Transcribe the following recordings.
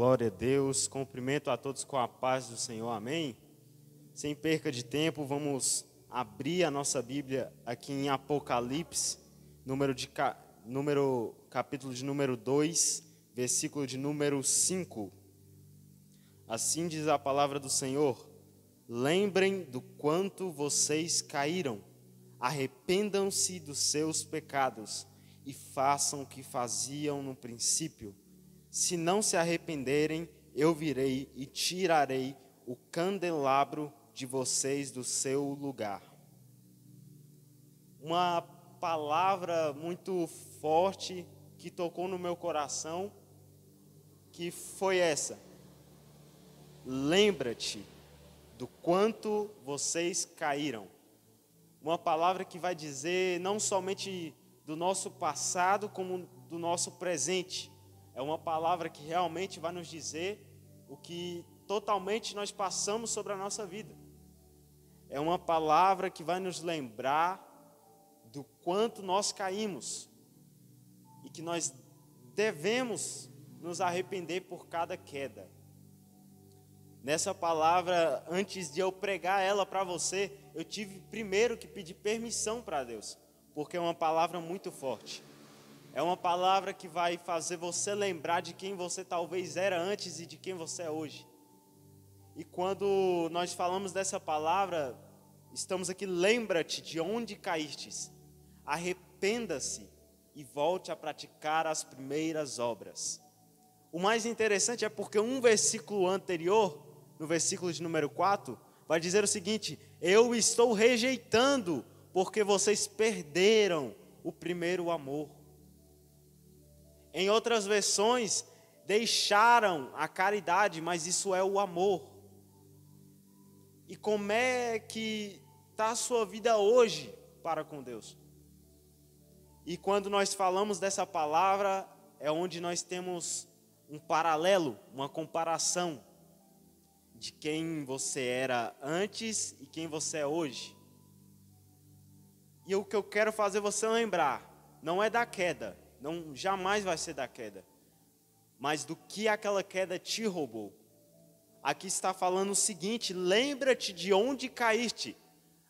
Glória a Deus. Cumprimento a todos com a paz do Senhor. Amém. Sem perca de tempo, vamos abrir a nossa Bíblia aqui em Apocalipse, número de ca... número capítulo de número 2, versículo de número 5. Assim diz a palavra do Senhor: Lembrem do quanto vocês caíram. Arrependam-se dos seus pecados e façam o que faziam no princípio se não se arrependerem, eu virei e tirarei o candelabro de vocês do seu lugar. Uma palavra muito forte que tocou no meu coração, que foi essa: Lembra-te do quanto vocês caíram. Uma palavra que vai dizer não somente do nosso passado, como do nosso presente é uma palavra que realmente vai nos dizer o que totalmente nós passamos sobre a nossa vida. É uma palavra que vai nos lembrar do quanto nós caímos e que nós devemos nos arrepender por cada queda. Nessa palavra, antes de eu pregar ela para você, eu tive primeiro que pedir permissão para Deus, porque é uma palavra muito forte. É uma palavra que vai fazer você lembrar de quem você talvez era antes e de quem você é hoje. E quando nós falamos dessa palavra, estamos aqui, lembra-te de onde caístes, arrependa-se e volte a praticar as primeiras obras. O mais interessante é porque um versículo anterior, no versículo de número 4, vai dizer o seguinte: Eu estou rejeitando, porque vocês perderam o primeiro amor. Em outras versões, deixaram a caridade, mas isso é o amor. E como é que está a sua vida hoje para com Deus? E quando nós falamos dessa palavra, é onde nós temos um paralelo, uma comparação de quem você era antes e quem você é hoje. E o que eu quero fazer você lembrar não é da queda, não jamais vai ser da queda, mas do que aquela queda te roubou. Aqui está falando o seguinte: lembra-te de onde caíste,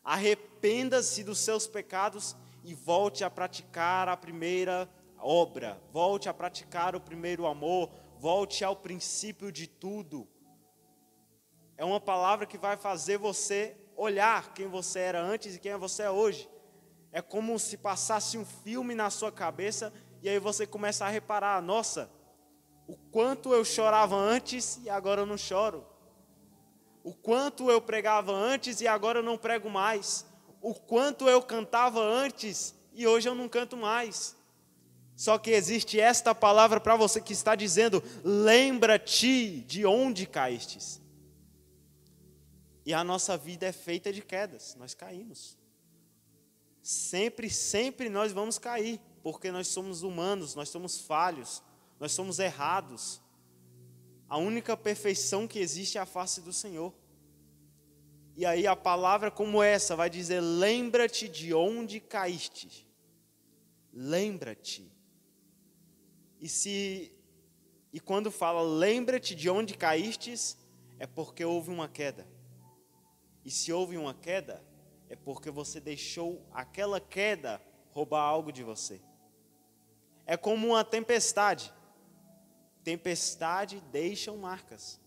arrependa-se dos seus pecados e volte a praticar a primeira obra, volte a praticar o primeiro amor, volte ao princípio de tudo. É uma palavra que vai fazer você olhar quem você era antes e quem você é hoje. É como se passasse um filme na sua cabeça e aí você começa a reparar: nossa, o quanto eu chorava antes e agora eu não choro. O quanto eu pregava antes e agora eu não prego mais. O quanto eu cantava antes e hoje eu não canto mais. Só que existe esta palavra para você que está dizendo: lembra-te de onde caístes. E a nossa vida é feita de quedas, nós caímos. Sempre, sempre nós vamos cair porque nós somos humanos, nós somos falhos, nós somos errados. A única perfeição que existe é a face do Senhor. E aí a palavra como essa vai dizer: lembra-te de onde caíste. Lembra-te. E se e quando fala lembra-te de onde caístes, é porque houve uma queda. E se houve uma queda, é porque você deixou aquela queda roubar algo de você é como uma tempestade. Tempestade deixam marcas.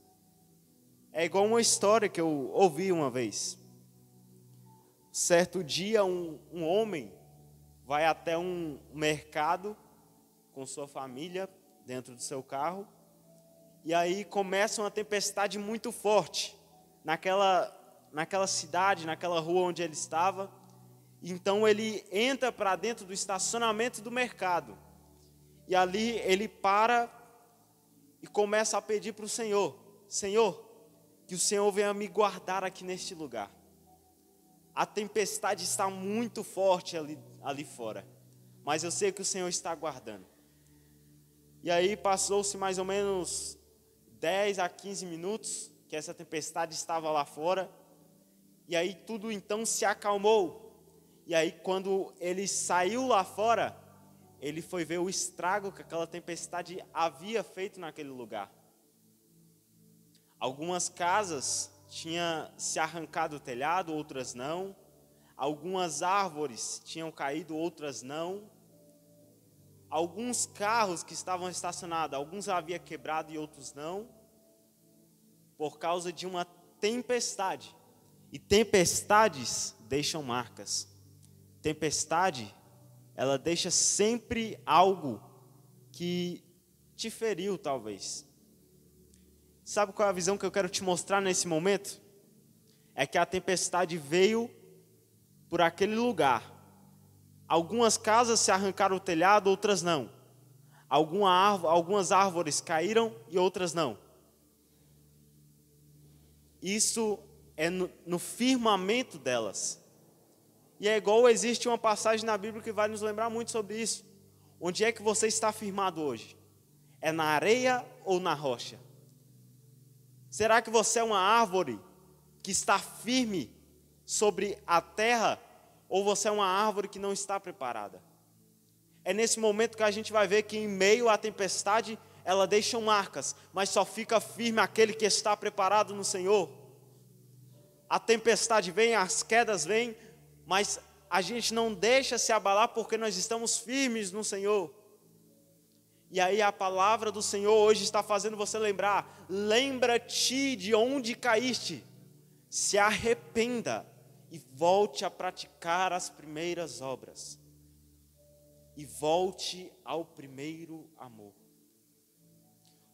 É igual uma história que eu ouvi uma vez. Certo dia, um, um homem vai até um mercado com sua família dentro do seu carro e aí começa uma tempestade muito forte naquela naquela cidade, naquela rua onde ele estava. Então ele entra para dentro do estacionamento do mercado. E ali ele para e começa a pedir para o Senhor: Senhor, que o Senhor venha me guardar aqui neste lugar. A tempestade está muito forte ali, ali fora, mas eu sei que o Senhor está guardando. E aí passou-se mais ou menos 10 a 15 minutos que essa tempestade estava lá fora. E aí tudo então se acalmou. E aí quando ele saiu lá fora, ele foi ver o estrago que aquela tempestade havia feito naquele lugar. Algumas casas tinham se arrancado o telhado, outras não. Algumas árvores tinham caído, outras não. Alguns carros que estavam estacionados, alguns havia quebrado e outros não, por causa de uma tempestade. E tempestades deixam marcas. Tempestade ela deixa sempre algo que te feriu, talvez. Sabe qual é a visão que eu quero te mostrar nesse momento? É que a tempestade veio por aquele lugar. Algumas casas se arrancaram o telhado, outras não. algumas árvores caíram e outras não. Isso é no firmamento delas e é igual existe uma passagem na Bíblia que vai nos lembrar muito sobre isso. Onde é que você está firmado hoje? É na areia ou na rocha? Será que você é uma árvore que está firme sobre a terra ou você é uma árvore que não está preparada? É nesse momento que a gente vai ver que em meio à tempestade ela deixa marcas, mas só fica firme aquele que está preparado no Senhor. A tempestade vem, as quedas vêm, mas a gente não deixa se abalar porque nós estamos firmes no Senhor. E aí a palavra do Senhor hoje está fazendo você lembrar: lembra-te de onde caíste, se arrependa e volte a praticar as primeiras obras. E volte ao primeiro amor.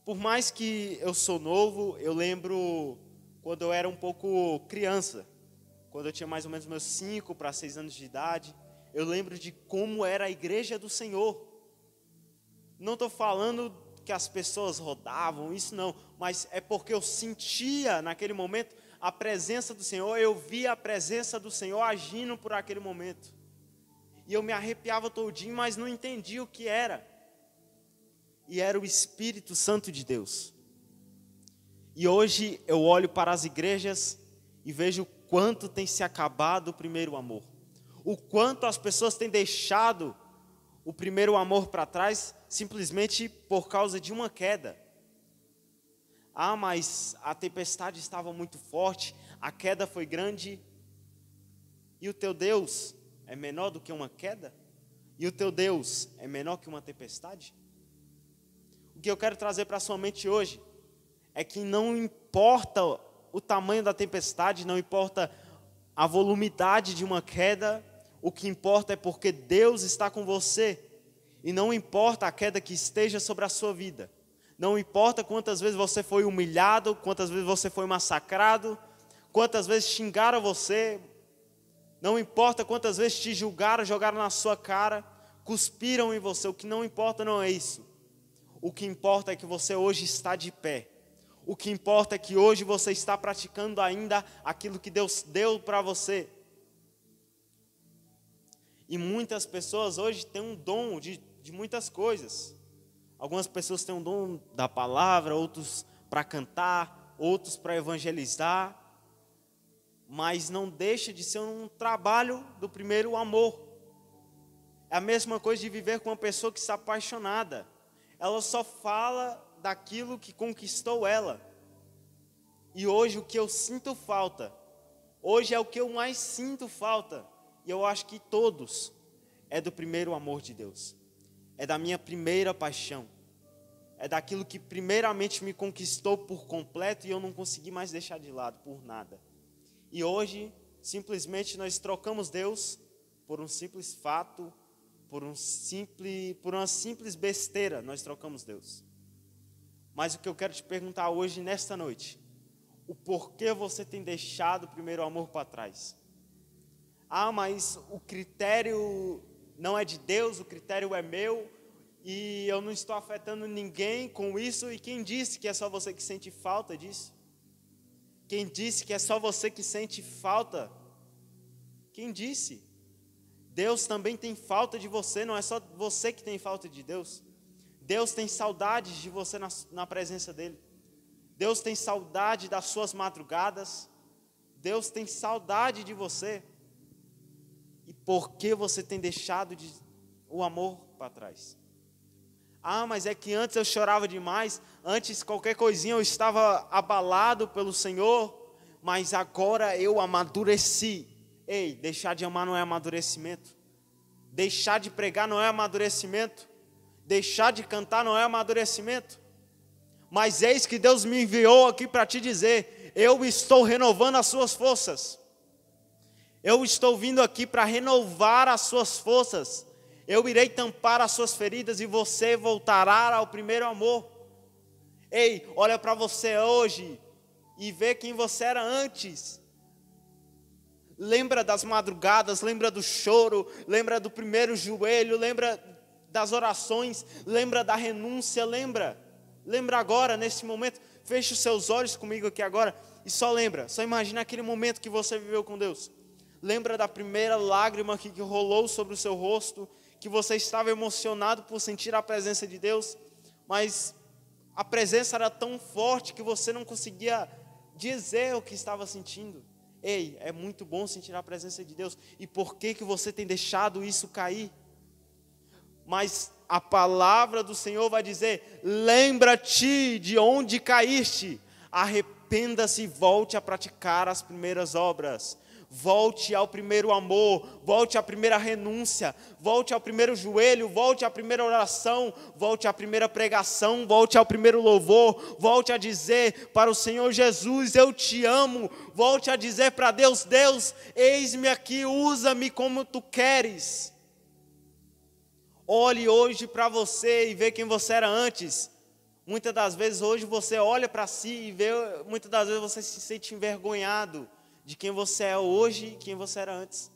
Por mais que eu sou novo, eu lembro quando eu era um pouco criança quando eu tinha mais ou menos meus 5 para 6 anos de idade, eu lembro de como era a igreja do Senhor. Não estou falando que as pessoas rodavam, isso não, mas é porque eu sentia naquele momento a presença do Senhor, eu via a presença do Senhor agindo por aquele momento. E eu me arrepiava todinho, mas não entendia o que era. E era o Espírito Santo de Deus. E hoje eu olho para as igrejas e vejo quanto tem se acabado o primeiro amor. O quanto as pessoas têm deixado o primeiro amor para trás simplesmente por causa de uma queda. Ah, mas a tempestade estava muito forte, a queda foi grande, e o teu Deus é menor do que uma queda? E o teu Deus é menor que uma tempestade? O que eu quero trazer para a sua mente hoje é que não importa o tamanho da tempestade, não importa a volumidade de uma queda, o que importa é porque Deus está com você. E não importa a queda que esteja sobre a sua vida. Não importa quantas vezes você foi humilhado, quantas vezes você foi massacrado, quantas vezes xingaram você, não importa quantas vezes te julgaram, jogaram na sua cara, cuspiram em você, o que não importa não é isso. O que importa é que você hoje está de pé. O que importa é que hoje você está praticando ainda aquilo que Deus deu para você. E muitas pessoas hoje têm um dom de, de muitas coisas. Algumas pessoas têm um dom da palavra, outros para cantar, outros para evangelizar. Mas não deixa de ser um trabalho do primeiro amor. É a mesma coisa de viver com uma pessoa que está apaixonada. Ela só fala daquilo que conquistou ela. E hoje o que eu sinto falta, hoje é o que eu mais sinto falta, e eu acho que todos, é do primeiro amor de Deus, é da minha primeira paixão, é daquilo que primeiramente me conquistou por completo e eu não consegui mais deixar de lado por nada. E hoje, simplesmente nós trocamos Deus por um simples fato, por um simples, por uma simples besteira, nós trocamos Deus. Mas o que eu quero te perguntar hoje, nesta noite, o porquê você tem deixado o primeiro amor para trás? Ah, mas o critério não é de Deus, o critério é meu e eu não estou afetando ninguém com isso. E quem disse que é só você que sente falta disso? Quem disse que é só você que sente falta? Quem disse? Deus também tem falta de você, não é só você que tem falta de Deus. Deus tem saudades de você na, na presença dEle. Deus tem saudade das suas madrugadas. Deus tem saudade de você. E por que você tem deixado de, o amor para trás? Ah, mas é que antes eu chorava demais, antes qualquer coisinha eu estava abalado pelo Senhor, mas agora eu amadureci. Ei, deixar de amar não é amadurecimento. Deixar de pregar não é amadurecimento. Deixar de cantar não é amadurecimento. Mas eis que Deus me enviou aqui para te dizer: eu estou renovando as suas forças. Eu estou vindo aqui para renovar as suas forças. Eu irei tampar as suas feridas e você voltará ao primeiro amor. Ei, olha para você hoje e vê quem você era antes. Lembra das madrugadas, lembra do choro, lembra do primeiro joelho, lembra das orações, lembra da renúncia, lembra. Lembra agora, nesse momento, feche os seus olhos comigo aqui agora e só lembra, só imagina aquele momento que você viveu com Deus. Lembra da primeira lágrima que, que rolou sobre o seu rosto, que você estava emocionado por sentir a presença de Deus, mas a presença era tão forte que você não conseguia dizer o que estava sentindo. Ei, é muito bom sentir a presença de Deus. E por que que você tem deixado isso cair? mas a palavra do Senhor vai dizer: lembra-te de onde caíste, arrependa-se e volte a praticar as primeiras obras. Volte ao primeiro amor, volte à primeira renúncia, volte ao primeiro joelho, volte à primeira oração, volte à primeira pregação, volte ao primeiro louvor, volte a dizer para o Senhor Jesus: Eu te amo. Volte a dizer para Deus: Deus, eis-me aqui, usa-me como tu queres Olhe hoje para você e vê quem você era antes. Muitas das vezes hoje você olha para si e vê, muitas das vezes você se sente envergonhado de quem você é hoje e quem você era antes.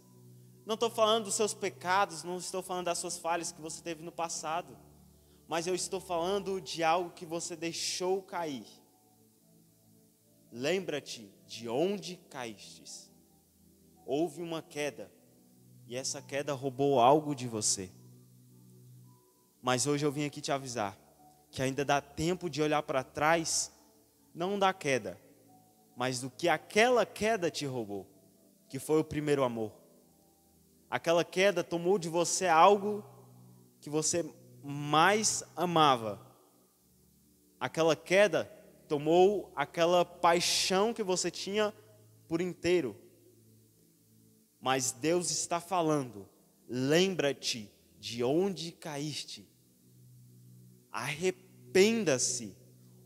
Não estou falando dos seus pecados, não estou falando das suas falhas que você teve no passado, mas eu estou falando de algo que você deixou cair. Lembra-te de onde caíste. Houve uma queda, e essa queda roubou algo de você. Mas hoje eu vim aqui te avisar que ainda dá tempo de olhar para trás, não da queda, mas do que aquela queda te roubou, que foi o primeiro amor. Aquela queda tomou de você algo que você mais amava. Aquela queda tomou aquela paixão que você tinha por inteiro. Mas Deus está falando: lembra-te de onde caíste Arrependa-se.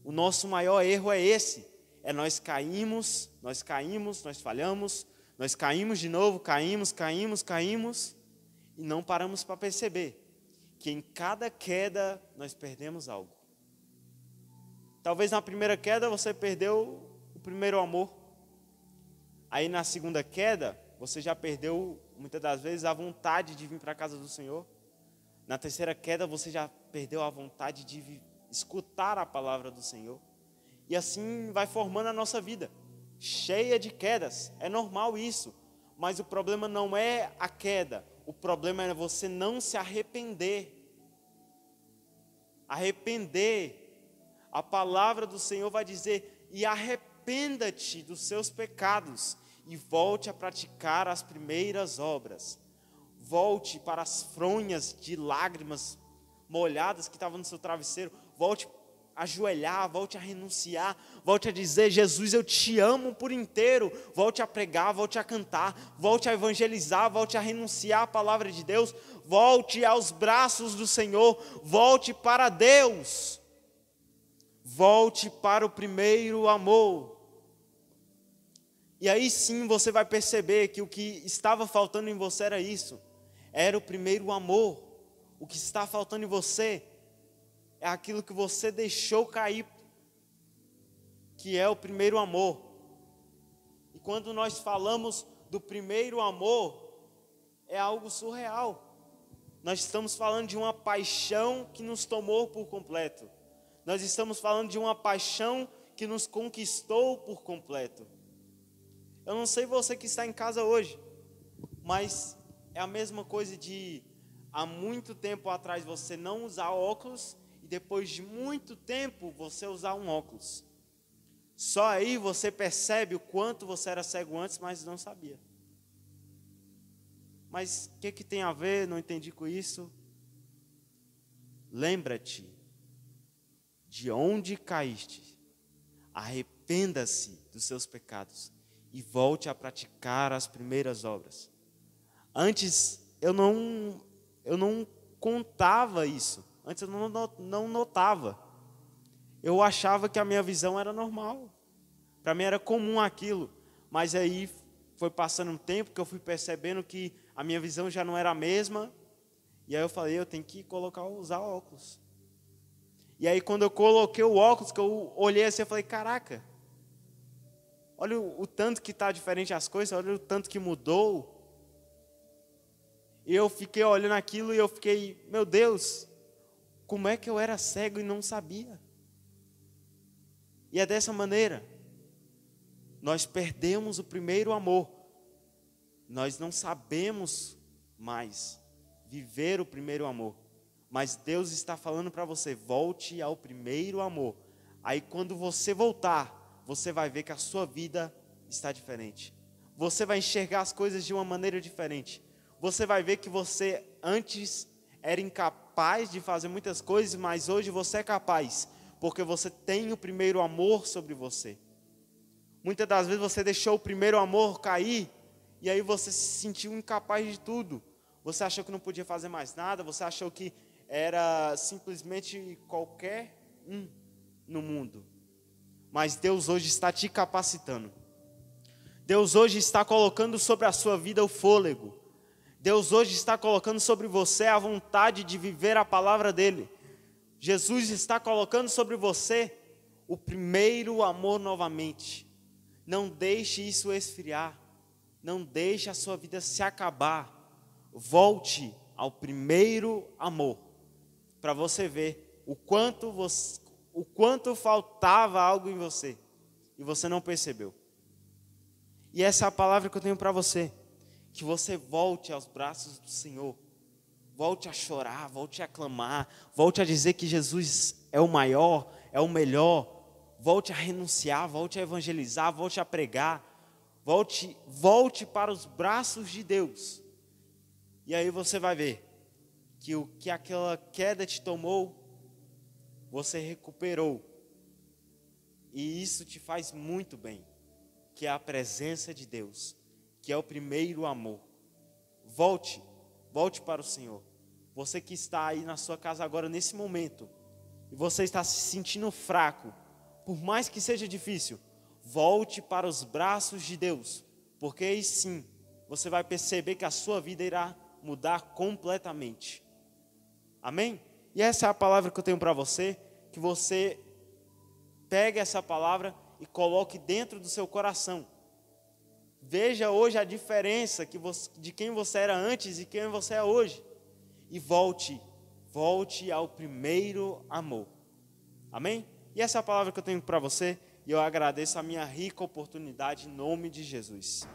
O nosso maior erro é esse. É nós caímos, nós caímos, nós falhamos, nós caímos de novo, caímos, caímos, caímos e não paramos para perceber que em cada queda nós perdemos algo. Talvez na primeira queda você perdeu o primeiro amor. Aí na segunda queda, você já perdeu muitas das vezes a vontade de vir para a casa do Senhor. Na terceira queda, você já perdeu a vontade de escutar a palavra do Senhor. E assim vai formando a nossa vida, cheia de quedas. É normal isso. Mas o problema não é a queda, o problema é você não se arrepender. Arrepender. A palavra do Senhor vai dizer: e arrependa-te dos seus pecados e volte a praticar as primeiras obras volte para as fronhas de lágrimas molhadas que estavam no seu travesseiro, volte a ajoelhar, volte a renunciar, volte a dizer: Jesus, eu te amo por inteiro. Volte a pregar, volte a cantar, volte a evangelizar, volte a renunciar à palavra de Deus, volte aos braços do Senhor, volte para Deus, volte para o primeiro amor. E aí sim você vai perceber que o que estava faltando em você era isso era o primeiro amor. O que está faltando em você é aquilo que você deixou cair, que é o primeiro amor. E quando nós falamos do primeiro amor, é algo surreal. Nós estamos falando de uma paixão que nos tomou por completo. Nós estamos falando de uma paixão que nos conquistou por completo. Eu não sei você que está em casa hoje, mas é a mesma coisa de há muito tempo atrás você não usar óculos e depois de muito tempo você usar um óculos. Só aí você percebe o quanto você era cego antes, mas não sabia. Mas o que, que tem a ver? Não entendi com isso. Lembra-te de onde caíste. Arrependa-se dos seus pecados e volte a praticar as primeiras obras. Antes eu não, eu não contava isso. Antes eu não, não notava. Eu achava que a minha visão era normal. Para mim era comum aquilo. Mas aí foi passando um tempo que eu fui percebendo que a minha visão já não era a mesma. E aí eu falei, eu tenho que colocar, usar óculos. E aí quando eu coloquei o óculos, que eu olhei assim, eu falei, caraca, olha o, o tanto que está diferente as coisas, olha o tanto que mudou eu fiquei olhando aquilo e eu fiquei, meu Deus, como é que eu era cego e não sabia? E é dessa maneira, nós perdemos o primeiro amor, nós não sabemos mais viver o primeiro amor, mas Deus está falando para você: volte ao primeiro amor. Aí quando você voltar, você vai ver que a sua vida está diferente, você vai enxergar as coisas de uma maneira diferente você vai ver que você antes era incapaz de fazer muitas coisas, mas hoje você é capaz, porque você tem o primeiro amor sobre você. Muitas das vezes você deixou o primeiro amor cair e aí você se sentiu incapaz de tudo. Você achou que não podia fazer mais nada, você achou que era simplesmente qualquer um no mundo. Mas Deus hoje está te capacitando. Deus hoje está colocando sobre a sua vida o fôlego, Deus hoje está colocando sobre você a vontade de viver a palavra dele. Jesus está colocando sobre você o primeiro amor novamente. Não deixe isso esfriar. Não deixe a sua vida se acabar. Volte ao primeiro amor para você ver o quanto você, o quanto faltava algo em você e você não percebeu. E essa é a palavra que eu tenho para você que você volte aos braços do Senhor. Volte a chorar, volte a clamar, volte a dizer que Jesus é o maior, é o melhor. Volte a renunciar, volte a evangelizar, volte a pregar. Volte, volte para os braços de Deus. E aí você vai ver que o que aquela queda te tomou, você recuperou. E isso te faz muito bem, que é a presença de Deus que é o primeiro amor. Volte, volte para o Senhor. Você que está aí na sua casa agora, nesse momento, e você está se sentindo fraco, por mais que seja difícil, volte para os braços de Deus, porque aí sim você vai perceber que a sua vida irá mudar completamente. Amém? E essa é a palavra que eu tenho para você, que você pegue essa palavra e coloque dentro do seu coração Veja hoje a diferença que você, de quem você era antes e quem você é hoje. E volte, volte ao primeiro amor. Amém? E essa é a palavra que eu tenho para você. E eu agradeço a minha rica oportunidade em nome de Jesus.